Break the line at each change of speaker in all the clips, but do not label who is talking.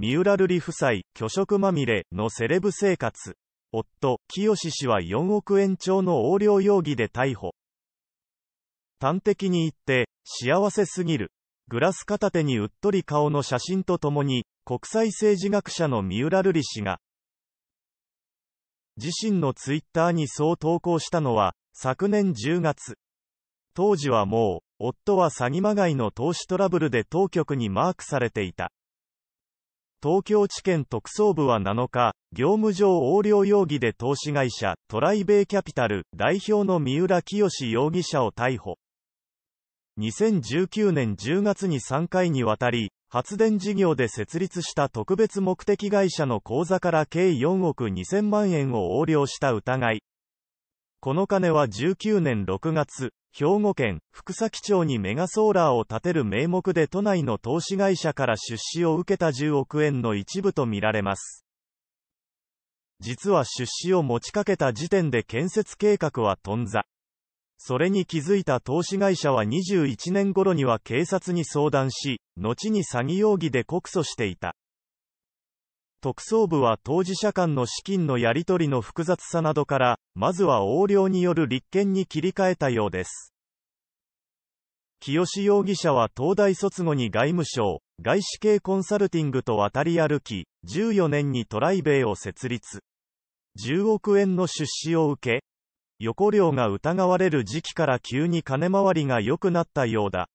三浦瑠璃夫妻、虚職まみれのセレブ生活。夫、清氏は4億円超の横領容疑で逮捕。端的に言って、幸せすぎる。グラス片手にうっとり顔の写真とともに、国際政治学者の三浦瑠璃氏が、自身のツイッターにそう投稿したのは、昨年10月。当時はもう、夫は詐欺まがいの投資トラブルで当局にマークされていた。東京地検特捜部は7日、業務上横領容疑で投資会社、トライベイキャピタル、代表の三浦清容疑者を逮捕。2019年10月に3回にわたり、発電事業で設立した特別目的会社の口座から計4億2000万円を横領した疑い。この金は19年6月、兵庫県福崎町にメガソーラーを建てる名目で都内の投資会社から出資を受けた10億円の一部とみられます。実は出資を持ちかけた時点で建設計画は頓挫。それに気づいた投資会社は21年頃には警察に相談し、後に詐欺容疑で告訴していた。特捜部は当事者間の資金のやり取りの複雑さなどから、まずは横領による立件に切り替えたようです。清志容疑者は東大卒後に外務省、外資系コンサルティングと渡り歩き、14年にトライベイを設立。10億円の出資を受け、横領が疑われる時期から急に金回りが良くなったようだ。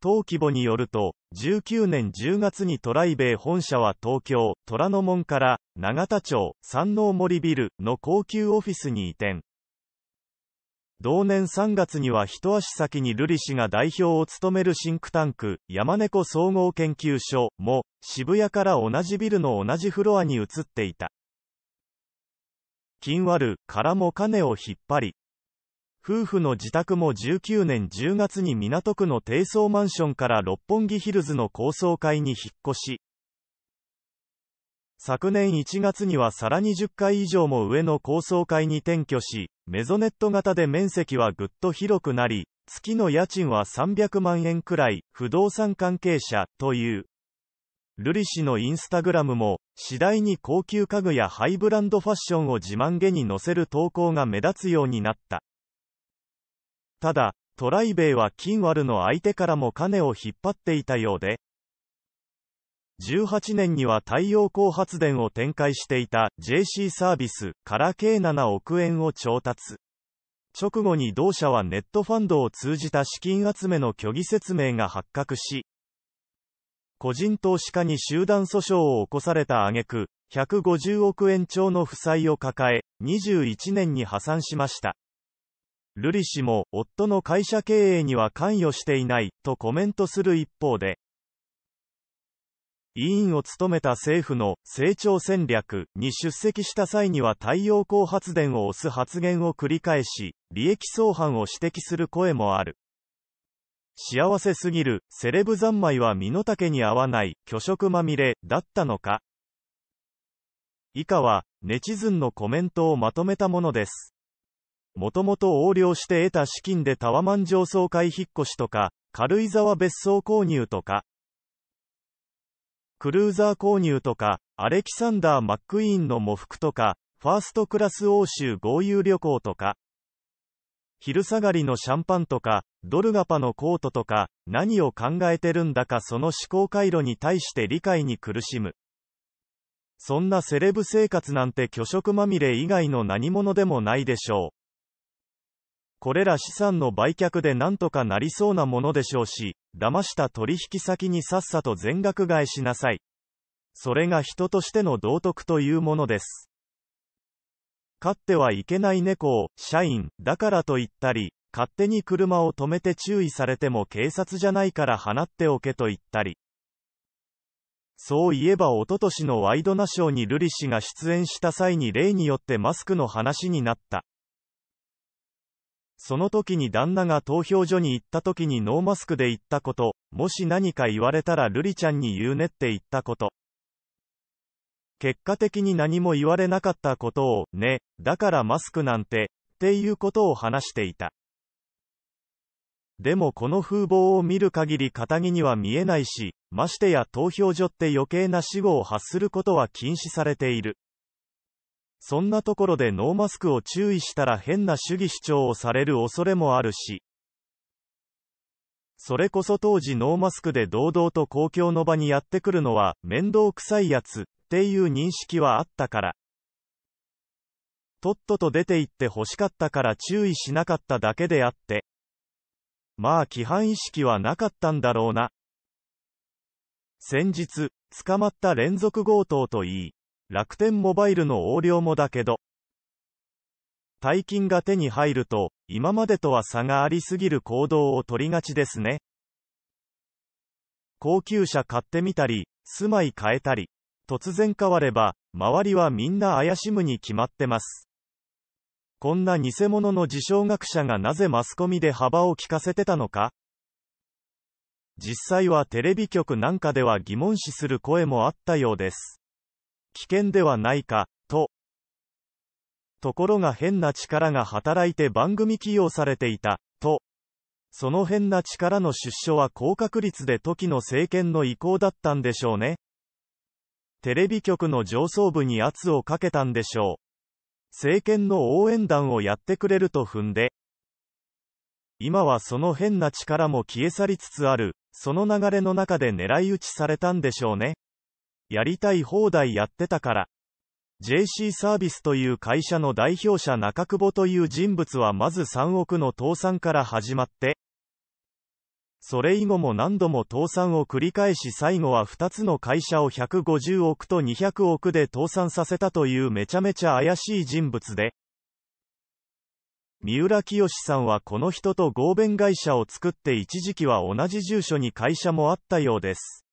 登記簿によると、19年10月にトライベイ本社は東京、虎ノ門から、永田町、山王森ビルの高級オフィスに移転。同年3月には一足先に瑠璃氏が代表を務めるシンクタンク、山猫総合研究所も、渋谷から同じビルの同じフロアに移っていた。金割るからも金を引っ張り、夫婦の自宅も19年10月に港区の低層マンションから六本木ヒルズの高層階に引っ越し、昨年1月にはさらに10階以上も上の高層階に転居し、メゾネット型で面積はぐっと広くなり、月の家賃は300万円くらい、不動産関係者、という。瑠璃氏のインスタグラムも、次第に高級家具やハイブランドファッションを自慢げに載せる投稿が目立つようになった。ただ、トライベイは金割の相手からも金を引っ張っていたようで、18年には太陽光発電を展開していた JC サービスから計7億円を調達。直後に同社はネットファンドを通じた資金集めの虚偽説明が発覚し、個人投資家に集団訴訟を起こされた挙句、150億円超の負債を抱え、21年に破産しました。瑠璃氏も、夫の会社経営には関与していない、とコメントする一方で、委員を務めた政府の成長戦略に出席した際には太陽光発電を推す発言を繰り返し、利益相反を指摘する声もある。幸せすぎる、セレブ三昧は身の丈に合わない、虚飾まみれ、だったのか以下は、ネチズンのコメントをまとめたものです。もともと横領して得た資金でタワマン上層階引っ越しとか、軽井沢別荘購入とか、クルーザー購入とか、アレキサンダー・マックイーンの喪服とか、ファーストクラス欧州豪遊旅行とか、昼下がりのシャンパンとか、ドルガパのコートとか、何を考えてるんだかその思考回路に対して理解に苦しむ。そんなセレブ生活なんて虚食まみれ以外の何者でもないでしょう。これら資産の売却でなんとかなりそうなものでしょうし、騙した取引先にさっさと全額買いしなさい。それが人としての道徳というものです。飼ってはいけない猫を、社員、だからと言ったり、勝手に車を止めて注意されても警察じゃないから放っておけと言ったり。そういえばおととしのワイドナショーに瑠璃氏が出演した際に例によってマスクの話になった。その時に旦那が投票所に行った時にノーマスクで行ったこと、もし何か言われたらルリちゃんに言うねって言ったこと。結果的に何も言われなかったことを、ね、だからマスクなんて、っていうことを話していた。でもこの風貌を見る限り片木には見えないし、ましてや投票所って余計な死後を発することは禁止されている。そんなところでノーマスクを注意したら変な主義主張をされる恐れもあるし、それこそ当時ノーマスクで堂々と公共の場にやってくるのは面倒くさいやつっていう認識はあったから。とっとと出て行って欲しかったから注意しなかっただけであって。まあ規範意識はなかったんだろうな。先日、捕まった連続強盗といい、楽天モバイルの横領もだけど、大金が手に入ると、今までとは差がありすぎる行動を取りがちですね。高級車買ってみたり、住まい変えたり、突然変われば、周りはみんな怪しむに決まってます。こんな偽物の自称学者がなぜマスコミで幅を利かせてたのか実際はテレビ局なんかでは疑問視する声もあったようです。危険ではないか、と。ところが変な力が働いて番組起用されていた、と。その変な力の出所は高確率で時の政権の意向だったんでしょうね。テレビ局の上層部に圧をかけたんでしょう。政権の応援団をやってくれると踏んで。今はその変な力も消え去りつつある、その流れの中で狙い撃ちされたんでしょうね。やりたい放題やってたから。JC サービスという会社の代表者中久保という人物はまず3億の倒産から始まって、それ以後も何度も倒産を繰り返し最後は2つの会社を150億と200億で倒産させたというめちゃめちゃ怪しい人物で、三浦清さんはこの人と合弁会社を作って一時期は同じ住所に会社もあったようです。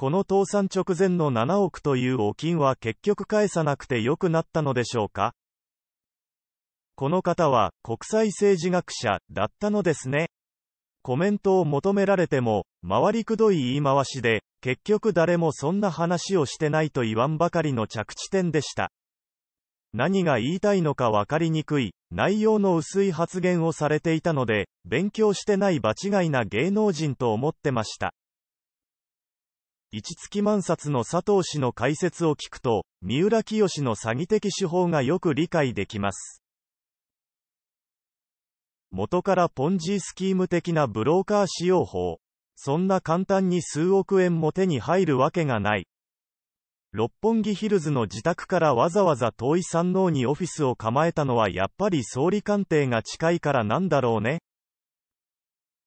この倒産直前の7億というお金は結局返さなくて良くなったのでしょうかこの方は国際政治学者だったのですね。コメントを求められても、回りくどい言い回しで、結局誰もそんな話をしてないと言わんばかりの着地点でした。何が言いたいのか分かりにくい、内容の薄い発言をされていたので、勉強してない場違いな芸能人と思ってました。一月万冊の佐藤氏の解説を聞くと、三浦清の詐欺的手法がよく理解できます。元からポンジースキーム的なブローカー使用法。そんな簡単に数億円も手に入るわけがない。六本木ヒルズの自宅からわざわざ遠い山王にオフィスを構えたのはやっぱり総理官邸が近いからなんだろうね。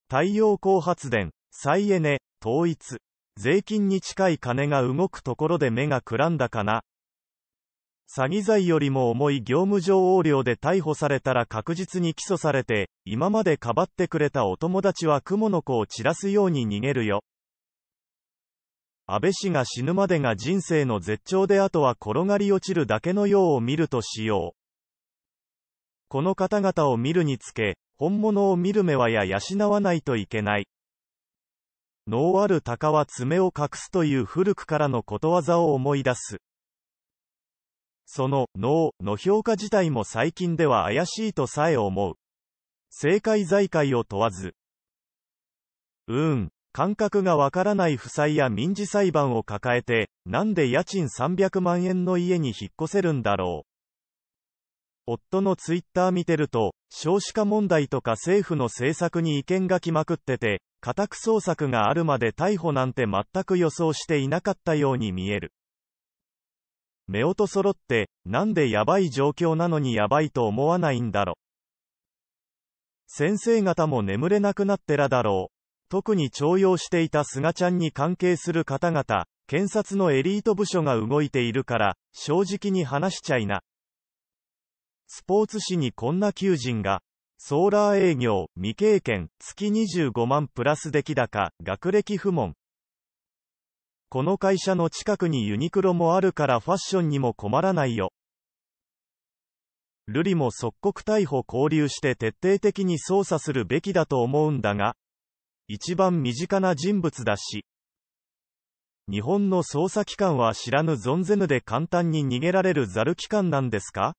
太陽光発電、再エネ、統一。税金に近い金が動くところで目がくらんだかな。詐欺罪よりも重い業務上横領で逮捕されたら確実に起訴されて、今までかばってくれたお友達は蜘蛛の子を散らすように逃げるよ。安倍氏が死ぬまでが人生の絶頂であとは転がり落ちるだけのようを見るとしよう。この方々を見るにつけ、本物を見る目はや養わないといけない。能ある鷹は爪を隠すという古くからのことわざを思い出す。その、能の評価自体も最近では怪しいとさえ思う。正解財界を問わず。うーん、感覚がわからない負債や民事裁判を抱えて、なんで家賃300万円の家に引っ越せるんだろう。夫のツイッター見てると、少子化問題とか政府の政策に意見が来まくってて、家宅捜索があるまで逮捕なんて全く予想していなかったように見える。目音揃って、なんでやばい状況なのにやばいと思わないんだろ。先生方も眠れなくなってらだろう。特に徴用していた菅ちゃんに関係する方々、検察のエリート部署が動いているから、正直に話しちゃいな。スポーツ紙にこんな求人が、ソーラー営業、未経験、月25万プラス出来高、学歴不問。この会社の近くにユニクロもあるからファッションにも困らないよ。瑠璃も即刻逮捕交留して徹底的に捜査するべきだと思うんだが、一番身近な人物だし。日本の捜査機関は知らぬ存ぜぬで簡単に逃げられるザル機関なんですか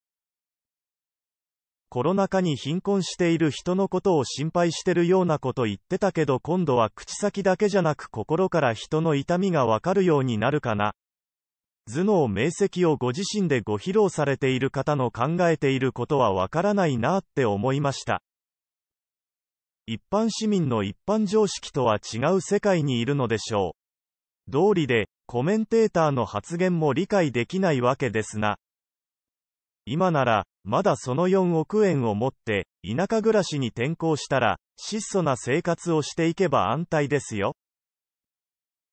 コロナ禍に貧困している人のことを心配してるようなこと言ってたけど今度は口先だけじゃなく心から人の痛みがわかるようになるかな。頭脳明晰をご自身でご披露されている方の考えていることはわからないなって思いました。一般市民の一般常識とは違う世界にいるのでしょう。道理で、コメンテーターの発言も理解できないわけですな。今なら、まだその4億円を持って、田舎暮らしに転校したら、質素な生活をしていけば安泰ですよ。